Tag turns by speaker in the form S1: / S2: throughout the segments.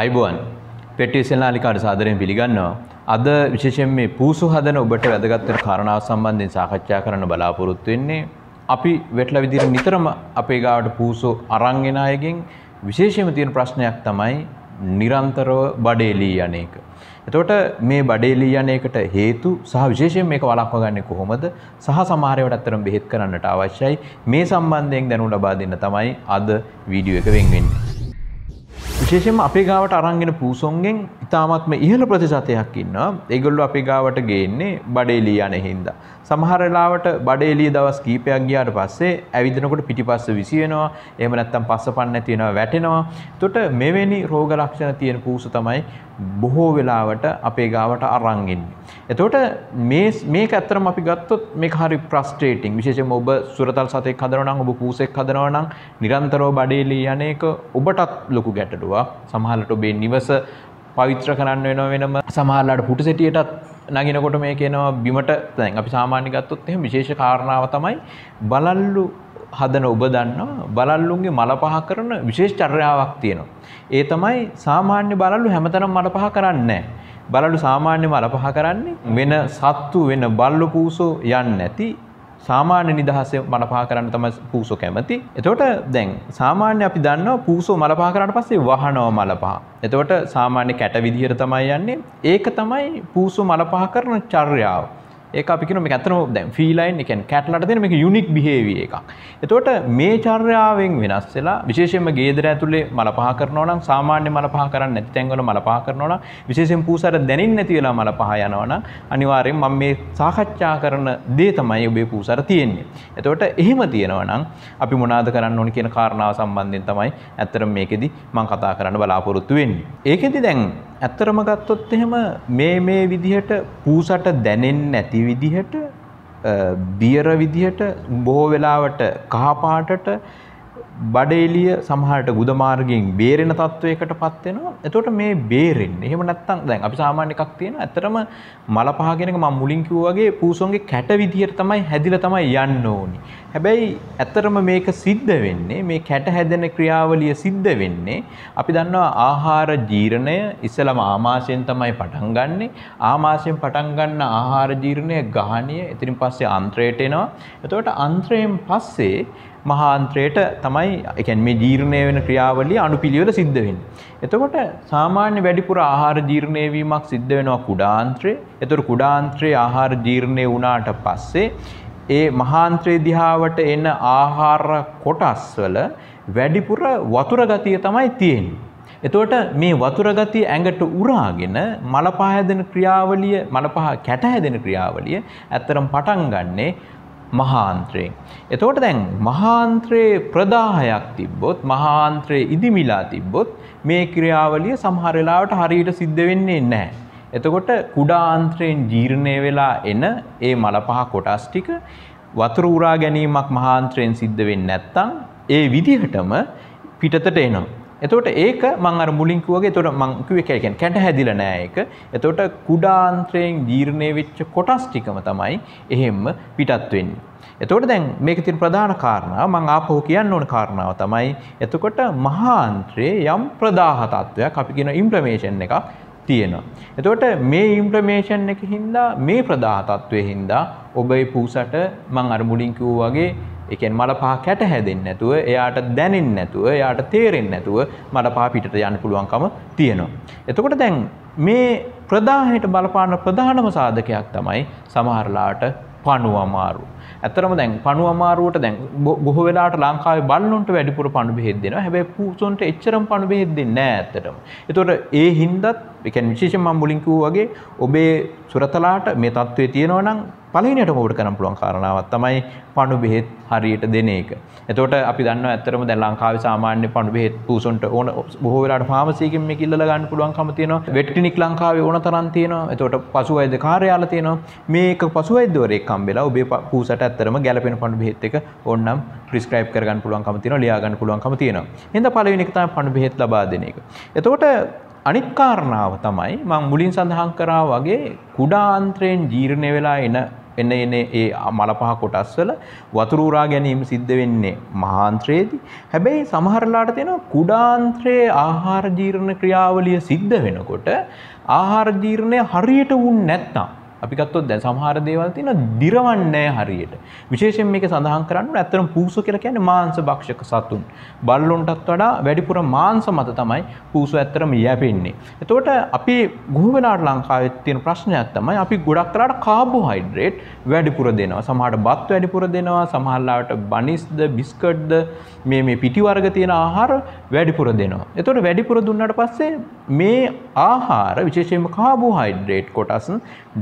S1: අයිබුවන් පෙටිසෙල්නාලිකාට සාදරයෙන් පිළිගන්නවා. අද විශේෂයෙන් මේ පූසු හදන ඔබට වැදගත්තර කාරණාව සම්බන්ධයෙන් සාකච්ඡා කරන්න බලාපොරොත්තු වෙන්නේ. අපි වෙටල විදිර නිතරම අපේ ගාවට පූසු අරංගෙන අයගෙන් විශේෂම තියෙන ප්‍රශ්නයක් තමයි නිරන්තරව බඩේලී යන එක. එතකොට මේ බඩේලී යන එකට හේතු සහ විශේෂයෙන් මේක වළක්වා ගන්න කොහොමද සහ සමහරවට අත්‍තරම බෙහෙත් කරන්නට අවශ්‍යයි මේ සම්බන්ධයෙන් දැනුම ලබා දෙන්න තමයි අද වීඩියෝ එක වෙන් වෙන්නේ. විශේෂම අපේ ගාවට අරංගෙන පූසොන්ගෙන් ඉතාමත්ම ඉහළ ප්‍රතිශතයක් ඉන්නවා ඒගොල්ලෝ අපේ ගාවට ගේන්නේ බඩේ ලියන හින්දා. සමහරලාවට බඩ එළිය දවස් කීපයක් ගියාට පස්සේ ඇවිදිනකොට පිටිපස්ස විසි වෙනවා එහෙම නැත්නම් පස්ස පන්නේ නැති වෙනවා වැටෙනවා. එතකොට මෙවැනි රෝග ලක්ෂණ තියෙන කූස තමයි බොහෝ වෙලාවට අපේ ගාවට අරන් එන්නේ. එතකොට මේ මේක ඇත්තටම අපි ගත්තොත් මේක හරි ෆ්‍රස්ට්‍රේටිං. විශේෂයෙන්ම ඔබ සුරතල් සතෙක් හදනවා නම් ඔබ කූසෙක් හදනවා නම් නිරන්තරව බඩේලී යන එක ඔබටත් ලොකු ගැටලුවක්. සමහරවිට ඔබේ නිවස පවිත්‍ර කරන්න වෙන වෙනම සමහරලාට පුටු සෙටියටත් නගෙනකොට මේ කියනවා බිමට තැන් අපි සාමාන්‍යගත්තොත් එහම විශේෂ කාරණාව තමයි බලල්ලු හදන ඔබ දන්නවා බලල්ලුන්ගේ මල පහ කරන විශේෂ චර්යාවක් තියෙනවා. ඒ තමයි සාමාන්‍ය බලල්ලු හැමතැනම මල පහ කරන්නේ බලලු සාමාන්‍ය මල පහ කරන්නේ වෙන සත්තු වෙන බල්ලු පූසෝ යන්නේ නැති සාමාන්‍ය නිදහස මලපා කරන්න තම පූසෝ කැමති. එතවට දැන් සාමාන්‍ය අපි දන්න පූසෝ මලපා කරට පස්සේ වහනෝ මලපා. එතවට සාමාන්‍ය කැට විදිහර තමයි යන්නේ ඒක තමයි පූසු මලපා කරන චර්යාව. ඒක අපිකන මේ ඇතන දැන් ෆීලයින් එකන් කැටලට දෙන මේ යුනික් බිහේවිය එකක්. එතකොට මේ චර්යාවෙන් වෙනස් වෙලා විශේෂයෙන්ම ගේදර ඇතුලේ මල පහ කරනවා නම් සාමාන්‍ය මල පහ කරන්නේ නැති තැන්වල මල පහ කරනවා නම් විශේෂයෙන් පූසාර දැනින් නැති වෙලා මල පහ යනවා නම් අනිවාර්යෙන් මම මේ සාකච්ඡා කරන දේ තමයි ඔබේ පූසාර තියෙන්නේ. එතකොට එහෙම තියෙනවා නම් අපි මොනවාද කරන්න ඕන කියන කාරණාව සම්බන්ධයෙන් තමයි ඇත්තටම මේකෙදි මම කතා කරන්න බලාපොරොත්තු වෙන්නේ. ඒකෙදි දැන් ඇත්තරම ගත්තොත් එහෙම මේ මේ විදිහට පූසට දැනෙන්නේ නැති ඒ විදිහට බියර විදිහට බොහෝ වෙලාවට කහපාටට බඩේලිය සමහට ගුදමාර්ගින් බේරෙන තත්ත්වයකට පත්වෙනවා එතොට මේ බේරෙන් එහෙම නැත්තන් දැන් අපි සාමාන්‍යකක් තියෙන ඇතරම මල පහගෙනක ම මුලින්කිව වගේ පූසොන්ගේ කැට විදිහයට තමයි හැදිල තමයි යන්න ඕනි. හැබැයි ඇත්තරම මේක සිද්ධ වෙන්නේ මේ කැට හැදෙන ක්‍රියාවලිය සිද්ධ වෙන්නේ අපි දන්නවා ආහාර ජීරණය ඉස්සලම ආමාශයෙන් තමයි පටන් ගන්නේ ආමාශයෙන් පටන් ගන්න ආහාර ජීරණය ගානය එතිරින් පස්සේ අන්ත්‍රයට එනවා එතවට අන්ත්‍රයෙන් පස්සේ මහාන්ත්‍රයට තමයි එකන් මේ ජීර්ණය වෙන ක්‍රියාවලි අනු පිළිවෙල සිද්ධවෙන්. එතකොට සාමාන්‍ය වැඩිපුර ආහාර ජීර්ණයවීමක් සිද්ධ වෙනවා කුඩාන්ත්‍රේ එතුර කුඩාන්ත්‍රයේ ආහාර ජීර්ණය වනාට පස්සේ ඒ මහාන්ත්‍රයේ දිහාවට එන්න ආහාර කොටස්වල වැඩිපුර වතුරගතිය තමයි තියෙන්. එතුවට මේ වතුරගති ඇඟට උරාගෙන මලපහදන ක්‍රියාවලිය මලපහ කැටහැදෙන ක්‍රියාවලිය ඇත්තරම් පටන් ගන්නේ මහාන්ත්‍රයෙන්. එතකොට දැන් මහාන්ත්‍රයේ ප්‍රදාහයක් තිබ්බොත් මහාන්ත්‍රයේ ඉදිමිලා තිබ්බොත් මේ ක්‍රියාවලිය සමහර වෙලාවට හරියට සිද්ධ වෙන්නේ නැහැ. එතකොට කුඩාන්ත්‍රයෙන් ජීර්ණය වෙලා එන ඒ මල පහ කොටස් ටික වතුර උරා ගැනීමක් මහාන්ත්‍රයෙන් සිද්ධ වෙන්නේ නැත්නම් ඒ විදිහටම පිටතට එනවා. එතකොට ඒක මං අර මුලින් කිව්වගේ එතකොට මං කිව්වේ කියන්නේ කැට හැදිලා නෑ ඒක. එතකොට කුඩාන්ත්‍රයෙන් ජීර්ණය වෙච්ච කොටස් ටිකම තමයි එහෙම්ම පිටත් වෙන්නේ. එතකොට දැන් මේක තියෙන ප්‍රධාන කාරණාව මං ආපහු කියන්න ඕන කාරණාව තමයි එතකොට මහාන්ත්‍රයේ යම් ප්‍රදාහ තත්වයක් අපි කියන ඉම්ප්ලමේෂන් එකක් තියෙනවා. එතකොට මේ ඉම්ප්‍රමේෂන් එක හින්දා මේ ප්‍රදාහතත්වය හින්දා ඔබයි පූසට මං අර මුලින් කිව්වා වගේ එකෙන් මඩ පහ කැට හැදෙන් නැතුව එයාට දැනෙන් නැතුව එයාට තේරෙන් නැතුව මඩ පා පිට යන්න පුළුවන්කම තියෙනවා. එතකොට දැන් මේ ප්‍රදාහයට බලපාන ප්‍රධානම සාධකයක් තමයි සමහරලාට පණු අමාරු. ඇතරම දැන් පණු අමාරුවට දැන් බොහෝ වෙලාට ලංකාවේ බල්ලොන්ට වැඩිපුර පණු බෙහෙත් දෙනවා. හැබැයි පූසොන්ට එච්චරම පණු බෙහෙත් දෙන්නේ නැහැ ඇත්තටම. ඒතකොට ඒ හින්දාත් ඒ කියන්නේ විශේෂයෙන් මම මුලින් කිව්වා වගේ ඔබේ සුරතලාට මේ தત્ත්වය තියෙනවා නම් පලනියටම ෝට කරන පුළුවන් කාරණාවත් තමයි පණු බෙහෙත් හරියට දෙන එක. එතකොට අපි දන්න ඇතරම දැ ලංකාව සාමාන්‍ය පණු බෙත් පූසුන්ට ඕන බොහෝවෙලාට පාමසයකම කිල්ල ගන්න පුළුවන්කම තියන වෙට්ටිනික් ලංකාවේ ඕන තරන්තියන එතකොට පසු අයිද කාරයාල තියන මේක පසු අයිදවරේ කම්බෙලා ඔබේ පූසට ඇත්තරම ගැලපෙන පණු බෙත් එක ඔන්නම් ප්‍රස්ක්‍රයිප් කරගන්න පුළුවන්කම තියන ලියාගන්න පුළුවන්කම තියෙන හිද පලවිනිකතා පණු බෙත් ලබා දෙන එක. එතකොට අනිත්කාරණාව තමයි මං මුලින් සඳහන් කරා වගේ කුඩාන්ත්‍රයෙන් ජීර්ණය වෙලා එන එන එන ඒ මලපහ කොටස්වල වතුර උරා ගැනීම සිද්ධ වෙන්නේ මහාන්ත්‍රයේදී. හැබැයි සමහරලාට තියෙන කුඩාන්ත්‍රයේ ආහාර ජීර්ණ ක්‍රියාවලිය සිද්ධ වෙනකොට ආහාර ජීර්ණය හරියට වුන් නැත්නම් අපිකත්ොත් දැ සහර දේවල් තින දිරවන්නේ හරියට විශේෂෙන් මේක සඳහන් කරන්න ඇතරම් පූස කියල කියන මාංස භක්ෂක සතුන් බල්ලොන්ටත් වඩා වැඩිපුර මාංස මත තමයි පූසු ඇත්තරම යැපෙන්නේ එතවට අපි ගුවවෙලාට ලංකාවත් තියෙන ප්‍රශ්නයක් තමයි අපි ගොඩක් කරට කාබු හයිඩරේට් වැඩිපුර දෙනවා සමහට බත් වැඩිපුර දෙනවා සමහල්ලාට බනිස්ද බිස්කට්ද මේ මේ පිටිවර්ග තියෙන ආහාර වැඩිපුර දෙනවා එතොට වැඩිපුර දුන්නට පස්සේ මේ ආහාර විශේෂයම කාබු හයිඩරේට් කොටසන්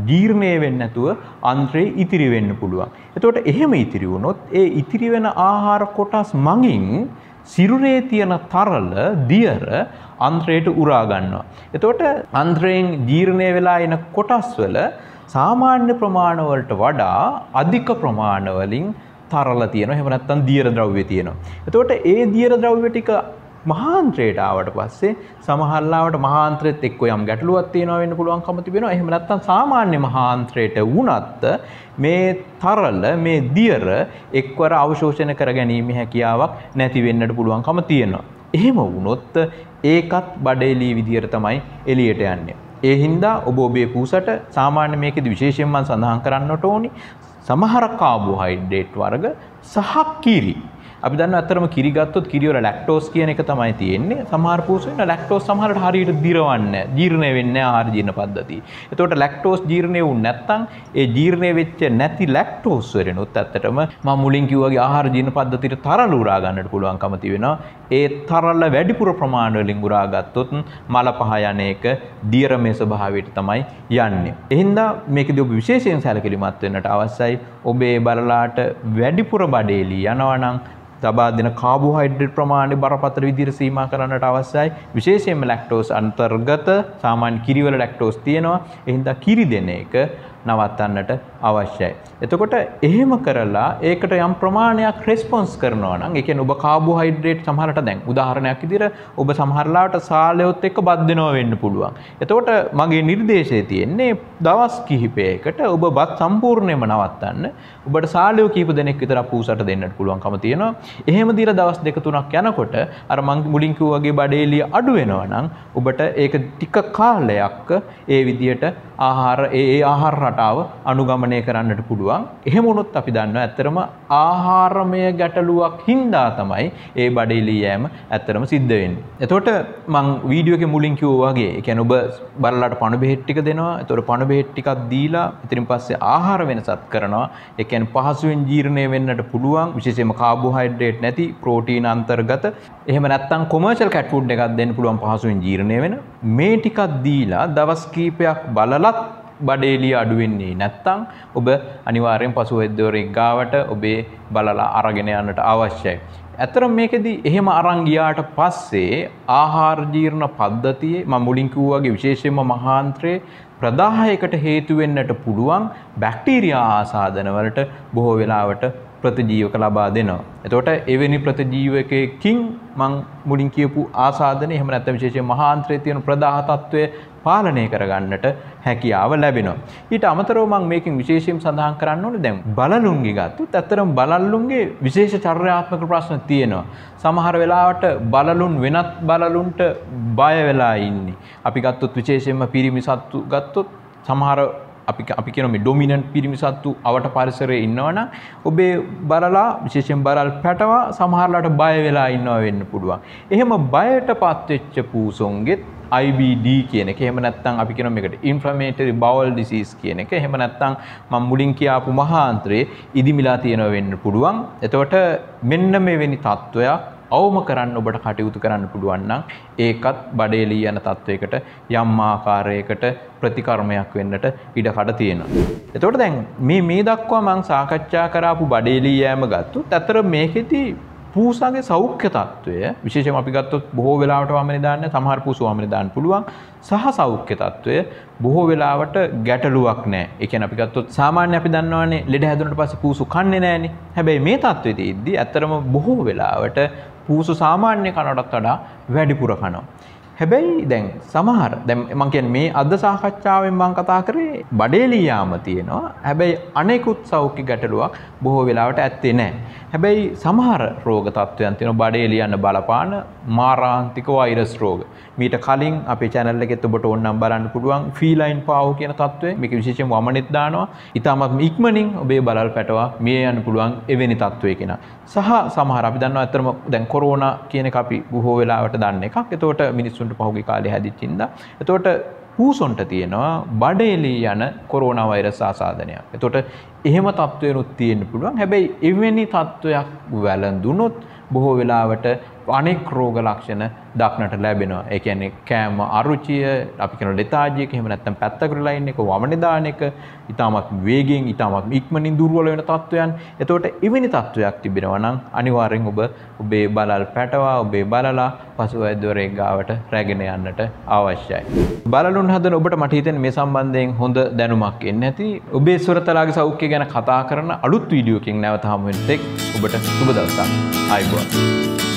S1: ඩීර ජීර්ණය වෙන්නේ නැතුව අන්ත්‍රේ ඉතිරි වෙන්න පුළුවන්. එතකොට එහෙම ඉතිරි වුණොත් ඒ ඉතිරි වෙන ආහාර කොටස් මගින් සිරුරේ තියෙන තරල දියර අන්ත්‍රයට උරා ගන්නවා. එතකොට අන්ත්‍රයෙන් ජීර්ණය වෙලා එන කොටස්වල සාමාන්‍ය ප්‍රමාණවලට වඩා අධික ප්‍රමාණවලින් තරල තියෙනවා. එහෙම නැත්නම් දියර ද්‍රව්‍ය තියෙනවා. එතකොට ඒ දියර ද්‍රව්‍ය ටික මහාන්ත්‍රයට ආවට පස්සේ සමහරලාවට මහාන්ත්‍රෙත් එක්ක යම් ගැටලුවක් තියෙනවා වෙන්න පුළුවන්කම තිබෙනවා. එහෙම නැත්නම් සාමාන්‍ය මහාන්ත්‍රයට වුණත් මේ තරල මේ දියර එක්වර අවශෝෂණය කර ගැනීම හැකියාවක් නැති වෙන්නට පුළුවන්කම තියෙනවා. එහෙම වුණොත් ඒකත් බඩේලී විදියට තමයි එළියට යන්නේ. ඒ හින්දා ඔබ ඔබේ පූසට සාමාන්‍ය මේකෙදි විශේෂයෙන්ම සඳහන් කරන්නට ඕනි සමහර කාබෝහයිඩ්‍රේට් වර්ග සහ කිරි අපි දන්න අතරම කිරිගත්තොත් කිරියවල ලැක්ටෝස් කියන එක තමයි තියෙන්නේ සමහර පූසු වෙන ලැක්ටෝස් සමහරට හරියට දිරවන්නේ ජීර්ණය වෙන්නේ ආහාර ජීර්ණ පද්ධතිය. එතකොට ලැක්ටෝස් ජීර්ණය වුනේ නැත්නම් ඒ ජීර්ණය වෙච්ච නැති ලැක්ටෝස් වෙරෙනොත් ඇත්තටම මම මුලින් කිව්වාගේ ආහාර ජීර්ණ පද්ධතියට තරල උරා ගන්නට පුළුවන්කම තිබෙනවා. ඒ තරල වැඩිපුර ප්‍රමාණ වලින් උරා ගත්තොත් මල පහ යන එක දියරමේ ස්වභාවයට තමයි යන්නේ. එහෙනම් මේකදී ඔබ විශේෂයෙන් සැලකිලිමත් වෙන්නට අවශ්‍යයි. ඔබේ බලලාට වැඩිපුර බඩේලී යනවා නම් තබා දෙන කාබෝහයිඩ්‍රේට් ප්‍රමාණය බරපතල විදිහට සීමා කරන්නට අවශ්‍යයි. විශේෂයෙන්ම ලැක්ටෝස් අන්තර්ගත සාමාන්‍ය කිරිවල ලැක්ටෝස් තියෙනවා. එහෙනම් කිරි දෙන එක නවත්තන්නට අවශ්‍යයි. එතකොට එහෙම කරලා ඒකට යම් ප්‍රමාණයක් රෙස්පොන්ස් කරනවා නම් ඒ කියන්නේ ඔබ කාබෝහයිඩ්‍රේට් සමහරට දැන් උදාහරණයක් විදිහට ඔබ සමහරලාට සාලයොත් එක්ක බත් දෙනවා වෙන්න පුළුවන්. එතකොට මගේ නිර්දේශය තියෙන්නේ දවස් කිහිපයකට ඔබ බත් සම්පූර්ණයෙන්ම නවත්තන්න. ඔබට සාලයෝ කීප දෙනෙක් විතර පූසට දෙන්නට පුළුවන්කම තියෙනවා. එහෙම දීලා දවස් දෙක තුනක් යනකොට අර මං මුලින් කිව්වා වගේ බඩේලිය අඩු වෙනවා නම් ඔබට ඒක ටික කාලයක් ඒ විදිහට ආහාර ඒ ආහාර රටාව අනුගමනය කරන්නට පුළුවන් එහෙම වුණොත් අපි දන්නවා ඇත්තරම ආහාරමය ගැටලුවක් හින්දා තමයි ඒ බඩේලී යෑම ඇත්තරම සිද්ධ වෙන්නේ. එතකොට මං වීඩියෝ එකේ මුලින් කිව්වා වගේ ඒ කියන්නේ ඔබ බල්ලාට පණු බෙහෙත් ටික දෙනවා. එතකොට පණු බෙහෙත් ටිකක් දීලා ඉතින් පස්සේ ආහාර වෙනසක් කරනවා. ඒ කියන්නේ පහසුවෙන් ජීර්ණය වෙන්නට පුළුවන් විශේෂයෙන්ම කාබෝහයිඩ්‍රේට් නැති ප්‍රෝටීන් අන්තර්ගත එහෙම නැත්තම් කොමර්ෂල් කැට් ෆුඩ් එකක් දෙන්න පුළුවන් පහසුවෙන් ජීර්ණය වෙන මේ ටිකක් දීලා දවස් කීපයක් බලලත් බඩේලිය අඩුවෙන්නේ නැත්තං ඔබ අනිවාරයෙන් පසුවද්දෝරේ ගාවට ඔබේ බලලා අරගෙන යන්නට අවශ්‍යයි. ඇතර මේකෙදී එහෙම අරංගියාට පස්සේ ආහාර්ජීර්ණ පද්ධතියේ ම මුලින්කූවගේ විශේෂයෙන්ම මහාන්ත්‍රයේ ප්‍රදාහයකට හේතුවෙන්නට පුළුවන් බැක්ටීරයා ආසාධනවලට බොහෝ වෙලාවට ප්‍රතිජීවක ලබා දෙනවා. එතකොට එවැනි ප්‍රතිජීවකයකින් මං මුලින් කියපු ආසාදනය එහෙම නැත්නම් විශේෂයෙන් මහාන්තරයේ තියෙන ප්‍රදාහ తত্ত্বය පාලනය කරගන්නට හැකියාව ලැබෙනවා. ඊට අමතරව මම මේකෙන් විශේෂයෙන් සඳහන් කරන්න ඕනේ දැන් බලලුන්ගේ ගත්තොත් ඇත්තටම බලලුන්ගේ විශේෂ චර්යාත්මක ප්‍රශ්න තියෙනවා. සමහර වෙලාවට බලලුන් වෙනත් බලලුන්ට බය වෙලා ඉන්නේ. අපි ගත්තොත් විශේෂයෙන්ම පිරිමි සත්තු ගත්තොත් සමහර අපි අපි කියන මේ ඩොමිනන්ට් පිරිමි සත්තු අවට පරිසරයේ ඉන්නවනම් ඔබේ බරලා විශේෂයෙන් බරල් පැටවා සමහරලාට බය වෙලා ඉන්නවා වෙන්න පුළුවන්. එහෙම බයටපත් වෙච්ච පූසොන්ගෙත් IBD කියන එක. එහෙම නැත්නම් අපි කියන මේකට inflammatory bowel disease කියන එක. එහෙම නැත්නම් මම මුලින් කියාපු මහාන්තරයේ ඉදිමිලා තියෙනවා වෙන්න පුළුවන්. එතකොට මෙන්න මෙවැනි තත්වයක් අවම කරන්න ඔබට කටයුතු කරන්න පුළුවන්නම් ඒකත් බඩේලී යන තත්ත්වයකට යම් ආකාරයකට ප්‍රතිකර්මයක් වෙන්නට ඉඩකඩ තියෙනවා. එතකොට දැන් මේ මේ දක්වා මං සාකච්ඡා කරාපු බඩේලී යෑම ගත්තු ඇතර මේකෙති පූසාගේ සෞඛ්‍ය තත්ත්වය විශේෂම අපි ගත්තොත් බොහෝ වෙලාවට වමනි දාන්න සමහර පූසු වමනි දාන්න පුළුවන් සහ සෞඛ්‍ය තත්ත්වය බොහෝ වෙලාවට ගැටලුවක් නෑ. ඒ කියන්නේ අපි ගත්තොත් සාමාන්‍ය අපි දන්නවනේ ලෙඩ හැදුනට පස්සේ පූසු කන්නේ නෑනේ. හැබැයි මේ තත්ත්වෙදී ඇත්තටම බොහෝ වෙලාවට කූස සාමාන්‍ය කනටත් වඩා වැඩිපුර කනවා. හැබැයි දැන් සමහර දැම් මකෙන් මේ අද සාකච්ඡාවෙන් මං කතා කරේ බඩේලීයාම තියෙනවා හැබැයි අනෙකුත් සෞඛ්‍ය ගැටලුවක් බොහෝ වෙලාවට ඇත්තේ නෑ. හැබැයි සමහර රෝග තත්ත්වයන් තියෙන බඩේලියන්න බලපාන මාරාන්තික වෛරස් රෝග. මීට කලින් අපි චැනල්ල එකෙත් ඔබට ඔන්නම් බලන්න පුළුවන් ෆීලයින් පාව කියන තත්ත්වය මේක විශේෂයෙන් වමනෙත් දානවා. ඉතාමත් ඉක්මනින් ඔබේ බලල් පැටවා මිය යන්න පුළුවන් එවැනි තත්ත්වය කෙන. සහ සමහර අපි දන්නවා ඇත්තම දැන් කොරෝනා කියන අපි බොහෝ වෙලාවට දන්න එකක් එතකොට මිනිස්සුන් කුරුණට පහුගේ කාලේ හැදිච්ච හින්දා. එතකොට පූසොන්ට තියෙනවා බඩේලී යන කොරෝනා වෛරස් ආසාදනයක්. එතකොට එහෙම තත්ත්වයනුත් තියෙන්න පුළුවන්. හැබැයි එවැනි තත්ත්වයක් වැළඳුනොත් බොහෝ වෙලාවට අනෙක් රෝග ලක්ෂණ දක්නට ලැබෙනවා. ඒ කියන්නේ කෑම අරුචිය, අපි කියන ලෙතාජිය, එහෙම නැත්නම් පැත්තකට ලයින් එක වමනේ දාන එක, ඊටමත් වේගෙන් ඊටමත් ඉක්මනින් දුර්වල වෙන තත්වයන්. එතකොට එවැනි තත්වයක් තිබෙනවා නම් අනිවාර්යෙන් ඔබ ඔබේ බලල් පැටවා, ඔබේ බලලා පසු වෛද්‍යවරයෙක් ගාවට රැගෙන යන්නට අවශ්‍යයි. බලලුන් හදන ඔබට මට හිතෙන මේ සම්බන්ධයෙන් හොඳ දැනුමක් එන්න ඇති. ඔබේ ස්වරතලාගේ සෞඛ්‍ය ගැන කතා කරන අලුත් වීඩියෝකින් නැවත හමු වෙන තෙක් ඔබට සුබ දවසක්. ආයිබෝන්.